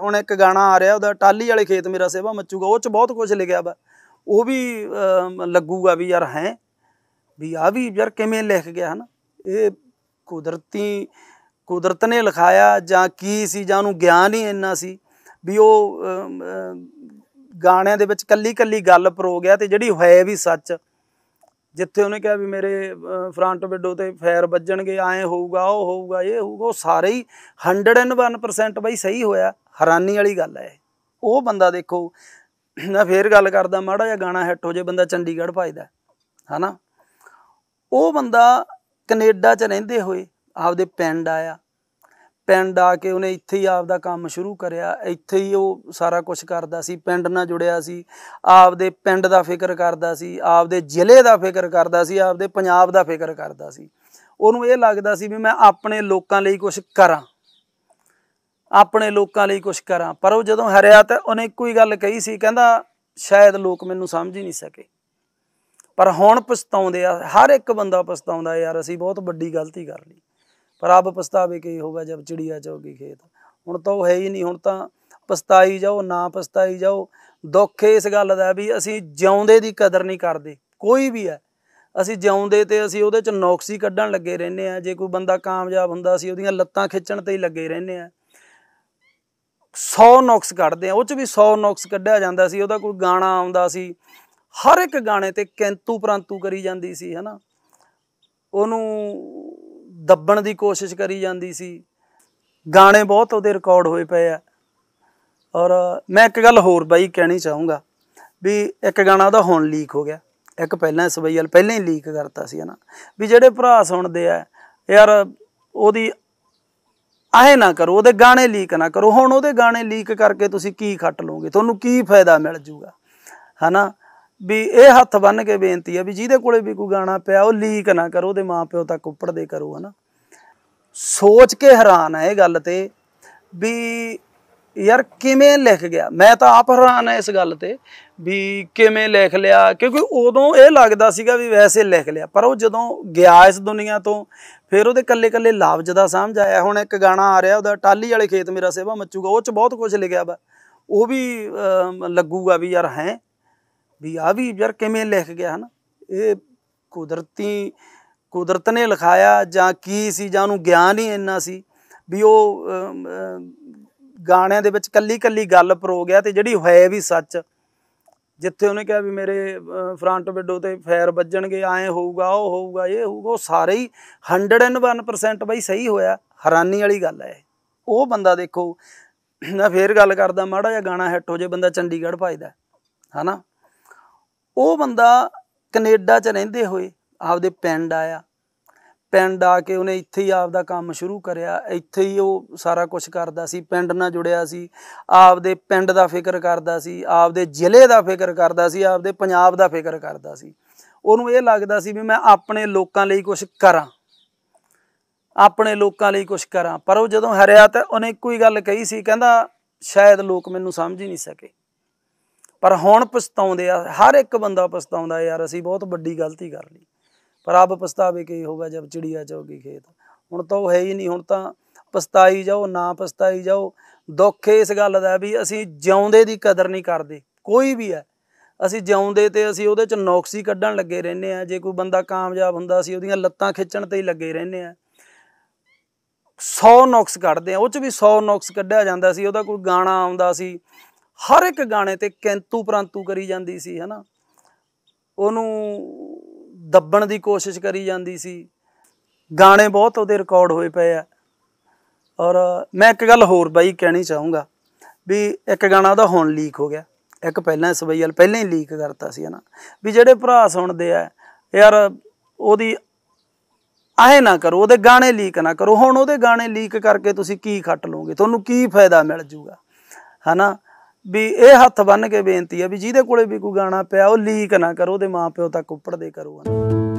ਹੁਣ ਇੱਕ ਗਾਣਾ ਆ ਰਿਹਾ ਉਹਦਾ ਟਾਲੀ ਵਾਲੇ ਖੇਤ ਮੇਰਾ ਸੇਵਾ ਮੱਚੂਗਾ ਉਹ ਚ ਬਹੁਤ ਕੁਝ ਲਿਖਿਆ ਵਾ ਉਹ ਵੀ ਲੱਗੂਗਾ ਵੀ ਯਾਰ ਹੈ ਵੀ ਆ ਵੀ ਯਾਰ ਕਿਵੇਂ ਲਿਖ ਗਿਆ ਹਨ ਇਹ ਕੁਦਰਤੀ ਕੁਦਰਤ ਨੇ ਲਿਖਾਇਆ ਜਾਂ ਕੀ ਸੀ ਜਾਂ ਉਹਨੂੰ ਗਿਆਨ ਹੀ ਇੰਨਾ ਸੀ ਵੀ ਉਹ ਗਾਣਿਆਂ ਦੇ ਵਿੱਚ ਕੱਲੀ ਕੱਲੀ ਗੱਲ ਪਰੋ ਗਿਆ ਤੇ ਜਿਹੜੀ ਹੋਏ ਵੀ ਸੱਚ ਜਿੱਥੇ ਉਹਨੇ ਕਿਹਾ ਵੀ ਮੇਰੇ ਫਰੰਟ ਵਿੰਡੋ ਤੇ ਫੈਰ ਵੱਜਣਗੇ ਐ ਹੋਊਗਾ ਉਹ ਹੋਊਗਾ ਇਹ ਹੋਊਗਾ ਉਹ ਸਾਰੇ ਹੀ 101% ਬਈ ਸਹੀ ਹੋਇਆ ਹੈਰਾਨੀ ਵਾਲੀ ਗੱਲ ਹੈ ਉਹ ਬੰਦਾ ਦੇਖੋ ਮੈਂ ਫੇਰ ਗੱਲ ਕਰਦਾ ਮਾੜਾ ਜਿਹਾ ਗਾਣਾ ਹਿੱਟ ਹੋ ਜੇ ਬੰਦਾ ਚੰਡੀਗੜ੍ਹ ਭਜਦਾ ਹਨਾ ਉਹ ਬੰਦਾ ਕੈਨੇਡਾ 'ਚ ਰਹਿੰਦੇ ਹੋਏ ਆਪਦੇ ਪਿੰਡ ਆਇਆ ਪਿੰਡ ਆ ਕੇ ਉਹਨੇ ਇੱਥੇ ਹੀ ਆਪਦਾ ਕੰਮ ਸ਼ੁਰੂ ਕਰਿਆ ਇੱਥੇ ਹੀ ਉਹ ਸਾਰਾ ਕੁਝ ਕਰਦਾ ਸੀ ਪਿੰਡ ਨਾਲ ਜੁੜਿਆ ਸੀ ਆਪਦੇ ਪਿੰਡ ਦਾ ਫਿਕਰ ਕਰਦਾ ਸੀ ਆਪਦੇ ਜ਼ਿਲ੍ਹੇ ਦਾ ਫਿਕਰ ਕਰਦਾ ਸੀ ਆਪਦੇ ਪੰਜਾਬ ਦਾ ਫਿਕਰ ਕਰਦਾ ਸੀ ਉਹਨੂੰ ਇਹ ਲੱਗਦਾ ਸੀ ਵੀ ਮੈਂ ਆਪਣੇ ਲੋਕਾਂ ਲਈ ਕੁਝ ਕਰਾਂ ਆਪਣੇ ਲੋਕਾਂ ਲਈ ਕੁਝ ਕਰਾਂ ਪਰ ਉਹ ਜਦੋਂ ਹਰਿਆ ਤਾਂ ਉਹਨੇ ਇੱਕੋ ਹੀ ਗੱਲ ਕਹੀ ਸੀ ਕਹਿੰਦਾ ਸ਼ਾਇਦ ਲੋਕ ਮੈਨੂੰ ਸਮਝ ਹੀ ਨਹੀਂ ਸਕੇ ਪਰ ਹੁਣ ਪਛਤਾਉਂਦੇ ਆ ਹਰ ਇੱਕ ਬੰਦਾ ਪਛਤਾਉਂਦਾ ਯਾਰ ਅਸੀਂ ਬਹੁਤ ਵੱਡੀ ਗਲਤੀ ਕਰ ਲਈ ਪਰ ਆਪ ਪਛਤਾਵੇ ਕੀ ਹੋਵੇ ਜਦ ਚਿੜੀਆ ਚੋਗੀ ਖੇਤ ਹੁਣ ਤਾਂ ਉਹ ਹੈ ਹੀ ਨਹੀਂ ਹੁਣ ਤਾਂ ਪਛਤਾਈ ਜਾਓ ਨਾ ਪਛਤਾਈ ਜਾਓ ਦੁੱਖ ਇਸ ਗੱਲ ਦਾ ਵੀ ਅਸੀਂ ਜਿਉਂਦੇ ਦੀ ਕਦਰ ਨਹੀਂ ਕਰਦੇ ਕੋਈ ਵੀ ਹੈ ਅਸੀਂ ਜਿਉਂਦੇ ਤੇ ਅਸੀਂ ਉਹਦੇ ਚ ਨੌਕਸੀ ਕੱਢਣ ਲੱਗੇ ਰਹਿੰਦੇ ਆ ਜੇ ਕੋਈ ਬੰਦਾ ਕਾਮਯਾਬ ਹੁੰਦਾ ਸੀ ਉਹਦੀਆਂ ਲੱਤਾਂ ਖਿੱਚਣ ਤੇ ਹੀ ਲੱਗੇ ਰਹਿੰਦੇ ਆ 100 ਨੌਕਸ ਕੱਢਦੇ ਆ ਉਹ ਚ ਵੀ 100 ਨੌਕਸ ਕੱਢਿਆ ਜਾਂਦਾ ਸੀ ਉਹਦਾ ਕੋਈ ਗਾਣਾ ਆਉਂਦਾ ਸੀ ਹਰ ਇੱਕ ਗਾਣੇ ਤੇ ਕਿੰਤੂ ਪ੍ਰੰਤੂ ਕਰੀ ਜਾਂਦੀ ਸੀ ਹਨਾ ਉਹਨੂੰ ਦੱਬਣ ਦੀ ਕੋਸ਼ਿਸ਼ ਕਰੀ ਜਾਂਦੀ ਸੀ ਗਾਣੇ ਬਹੁਤ ਉਹਦੇ ਰਿਕਾਰਡ ਹੋਏ ਪਏ ਆ ਔਰ ਮੈਂ ਇੱਕ ਗੱਲ ਹੋਰ ਬਾਈ ਕਹਿਣੀ ਚਾਹੂੰਗਾ ਵੀ ਇੱਕ ਗਾਣਾ ਉਹਦਾ ਹੁਣ ਲੀਕ ਹੋ ਗਿਆ ਇੱਕ ਪਹਿਲਾਂ ਸਬਈਲ ਪਹਿਲਾਂ ਹੀ ਲੀਕ ਕਰਤਾ ਸੀ ਹਨਾ ਵੀ ਜਿਹੜੇ ਭਰਾ ਸੁਣਦੇ ਆ ਯਾਰ ਉਹਦੀ ਆਏ ਨਾ ਕਰੋ ਉਹਦੇ ਗਾਣੇ ਲੀਕ ਨਾ ਕਰੋ ਹੁਣ ਉਹਦੇ ਗਾਣੇ ਲੀਕ ਕਰਕੇ ਤੁਸੀਂ ਕੀ ਖੱਟ ਲਓਗੇ ਤੁਹਾਨੂੰ ਕੀ ਫਾਇਦਾ ਮਿਲ ਜੂਗਾ ਹਨਾ ਵੀ ਇਹ ਹੱਥ ਬੰਨ ਕੇ ਬੇਨਤੀ ਆ ਵੀ ਜਿਹਦੇ ਕੋਲੇ ਵੀ ਕੋਈ ਗਾਣਾ ਪਿਆ ਉਹ ਲੀਕ ਨਾ ਕਰੋ ਉਹਦੇ ਮਾਪਿਓ ਤੱਕ ਦੇ ਕਰੋ ਹਨਾ ਸੋਚ ਕੇ ਹੈਰਾਨ ਆ ਇਹ ਗੱਲ ਤੇ ਵੀ ਯਾਰ ਕਿਵੇਂ ਲਿਖ ਗਿਆ ਮੈਂ ਤਾਂ ਆਪ ਹੈਰਾਨ ਐ ਇਸ ਗੱਲ ਤੇ ਵੀ ਕਿਵੇਂ ਲਿਖ ਲਿਆ ਕਿਉਂਕਿ ਉਦੋਂ ਇਹ ਲੱਗਦਾ ਸੀਗਾ ਵੀ ਵੈਸੇ ਲਿਖ ਲਿਆ ਪਰ ਉਹ ਜਦੋਂ ਗਿਆ ਇਸ ਦੁਨੀਆ ਤੋਂ ਫਿਰ ਉਹਦੇ ਕੱਲੇ ਕੱਲੇ ਲਫ਼ਜ਼ ਦਾ ਸਮਝ ਆਇਆ ਹੁਣ ਇੱਕ ਗਾਣਾ ਆ ਰਿਹਾ ਉਹਦਾ ਟਾਲੀ ਵਾਲੇ ਖੇਤ ਮੇਰਾ ਸੇਵਾ ਮੱਚੂਗਾ ਉਹ 'ਚ ਬਹੁਤ ਕੁਝ ਲਿਖਿਆ ਵਾ ਉਹ ਵੀ ਲੱਗੂਗਾ ਵੀ ਯਾਰ ਹੈ ਵੀ ਆ ਵੀ ਯਾਰ ਕਿਵੇਂ ਲਿਖ ਗਿਆ ਹਨ ਇਹ ਕੁਦਰਤੀ ਕੁਦਰਤ ਨੇ ਲਿਖਾਇਆ ਜਾਂ ਕੀ ਸੀ ਜਾਂ ਉਹਨੂੰ ਗਿਆਨ ਹੀ ਇੰਨਾ ਸੀ ਵੀ ਉਹ ਗਾਣਿਆਂ ਦੇ ਵਿੱਚ ਕੱਲੀ ਕੱਲੀ ਗੱਲ ਪਰੋ ਗਿਆ ਤੇ ਜਿਹੜੀ ਹੋਏ ਵੀ ਸੱਚ ਜਿੱਥੇ ਉਹਨੇ ਕਿਹਾ ਵੀ ਮੇਰੇ ਫਰੰਟ ਵਿੰਡੋ ਤੇ ਫਾਇਰ ਵੱਜਣਗੇ ਐ ਹੋਊਗਾ ਉਹ ਹੋਊਗਾ ਇਹ ਹੋਊਗਾ ਉਹ ਸਾਰੇ ਹੀ 101% ਬਈ ਸਹੀ ਹੋਇਆ ਹੈਰਾਨੀ ਵਾਲੀ ਗੱਲ ਹੈ ਉਹ ਬੰਦਾ ਦੇਖੋ ਨਾ ਫੇਰ ਗੱਲ ਕਰਦਾ ਮਾੜਾ ਜਿਹਾ ਗਾਣਾ ਹਿੱਟ ਹੋ ਜੇ ਬੰਦਾ ਚੰਡੀਗੜ੍ਹ ਭਜਦਾ ਹਨਾ ਉਹ ਬੰਦਾ ਕੈਨੇਡਾ 'ਚ ਰਹਿੰਦੇ ਹੋਏ ਆਪਦੇ ਪਿੰਡ ਆਇਆ ਪਿੰਡ ਆ ਕੇ ਉਹਨੇ ਇੱਥੇ ਹੀ ਆਪਦਾ ਕੰਮ ਸ਼ੁਰੂ ਕਰਿਆ ਇੱਥੇ ਹੀ ਉਹ ਸਾਰਾ ਕੁਝ ਕਰਦਾ ਸੀ ਪਿੰਡ ਨਾਲ ਜੁੜਿਆ ਸੀ ਆਪਦੇ ਪਿੰਡ ਦਾ ਫਿਕਰ ਕਰਦਾ ਸੀ ਆਪਦੇ ਜ਼ਿਲ੍ਹੇ ਦਾ ਫਿਕਰ ਕਰਦਾ ਸੀ ਆਪਦੇ ਪੰਜਾਬ ਦਾ ਫਿਕਰ ਕਰਦਾ ਸੀ ਉਹਨੂੰ ਇਹ ਲੱਗਦਾ ਸੀ ਵੀ ਮੈਂ ਆਪਣੇ ਲੋਕਾਂ ਲਈ ਕੁਝ ਕਰਾਂ ਆਪਣੇ ਲੋਕਾਂ ਲਈ ਕੁਝ ਕਰਾਂ ਪਰ ਉਹ ਜਦੋਂ ਹਰਿਆ ਤਾਂ ਉਹਨੇ ਇੱਕੋ ਹੀ ਗੱਲ ਕਹੀ ਸੀ ਕਹਿੰਦਾ ਸ਼ਾਇਦ ਲੋਕ ਮੈਨੂੰ ਸਮਝ ਹੀ ਨਹੀਂ ਸਕੇ ਪਰ ਹੁਣ ਪਛਤਾਉਂਦੇ ਆ ਹਰ ਇੱਕ ਬੰਦਾ ਪਛਤਾਉਂਦਾ ਯਾਰ ਅਸੀਂ ਬਹੁਤ ਵੱਡੀ ਗਲਤੀ ਕਰ ਲਈ ਪਰ ਆਪ ਪਛਤਾਵੇ ਕੀ ਹੋਗਾ ਜਦ ਚਿੜੀਆ ਚੌਗੀ ਖੇਤ ਹੁਣ ਤਾਂ ਉਹ ਹੈ ਹੀ ਨਹੀਂ ਹੁਣ ਤਾਂ ਪਛਤਾਈ ਜਾਓ ਨਾ ਪਛਤਾਈ ਜਾਓ ਦੁੱਖ ਇਸ ਗੱਲ ਦਾ ਵੀ ਅਸੀਂ ਜਿਉਂਦੇ ਦੀ ਕਦਰ ਨਹੀਂ ਕਰਦੇ ਕੋਈ ਵੀ ਹੈ ਅਸੀਂ ਜਿਉਂਦੇ ਤੇ ਅਸੀਂ ਉਹਦੇ ਚ ਨੌਕਸੀ ਕੱਢਣ ਲੱਗੇ ਰਹਿੰਦੇ ਆ ਜੇ ਕੋਈ ਬੰਦਾ ਕਾਮਯਾਬ ਹੁੰਦਾ ਸੀ ਉਹਦੀਆਂ ਲੱਤਾਂ ਖਿੱਚਣ ਤੇ ਹੀ ਲੱਗੇ ਰਹਿੰਦੇ ਆ 100 ਨੌਕਸ ਕੱਢਦੇ ਆ ਉਹ ਚ ਵੀ 100 ਨੌਕਸ ਕੱਢਿਆ ਜਾਂਦਾ ਸੀ ਉਹਦਾ ਕੋਈ ਗਾਣਾ ਆਉਂਦਾ ਸੀ ਹਰ ਇੱਕ ਗਾਣੇ ਤੇ ਕਿੰਤੂ ਪ੍ਰੰਤੂ ਕਰੀ ਜਾਂਦੀ ਸੀ ਹਨਾ ਉਹਨੂੰ ਦੱਬਣ ਦੀ ਕੋਸ਼ਿਸ਼ ਕਰੀ ਜਾਂਦੀ ਸੀ ਗਾਣੇ ਬਹੁਤ ਉਹਦੇ ਰਿਕਾਰਡ ਹੋਏ ਪਏ ਆ ਔਰ ਮੈਂ ਇੱਕ ਗੱਲ ਹੋਰ ਬਾਈ ਕਹਿਣੀ ਚਾਹੂੰਗਾ ਵੀ ਇੱਕ ਗਾਣਾ ਉਹਦਾ ਹੁਣ ਲੀਕ ਹੋ ਗਿਆ ਇੱਕ ਪਹਿਲਾਂ ਵਾਲ ਪਹਿਲਾਂ ਹੀ ਲੀਕ ਕਰਤਾ ਸੀ ਹਨਾ ਵੀ ਜਿਹੜੇ ਭਰਾ ਸੁਣਦੇ ਆ ਯਾਰ ਉਹਦੀ ਆਹੇ ਨਾ ਕਰੋ ਉਹਦੇ ਗਾਣੇ ਲੀਕ ਨਾ ਕਰੋ ਹੁਣ ਉਹਦੇ ਗਾਣੇ ਲੀਕ ਕਰਕੇ ਤੁਸੀਂ ਕੀ ਖੱਟ ਲਓਗੇ ਤੁਹਾਨੂੰ ਕੀ ਫਾਇਦਾ ਮਿਲ ਜੂਗਾ ਹਨਾ ਵੀ ਇਹ ਹੱਥ ਬੰਨ ਕੇ ਬੇਨਤੀ ਆ ਵੀ ਜਿਹਦੇ ਕੋਲੇ ਵੀ ਕੋਈ ਗਾਣਾ ਪਿਆ ਉਹ ਲੀਕ ਨਾ ਕਰੋ ਉਹਦੇ ਮਾਪਿਓ ਤੱਕ ਉੱਪਰ ਦੇ ਕਰੋ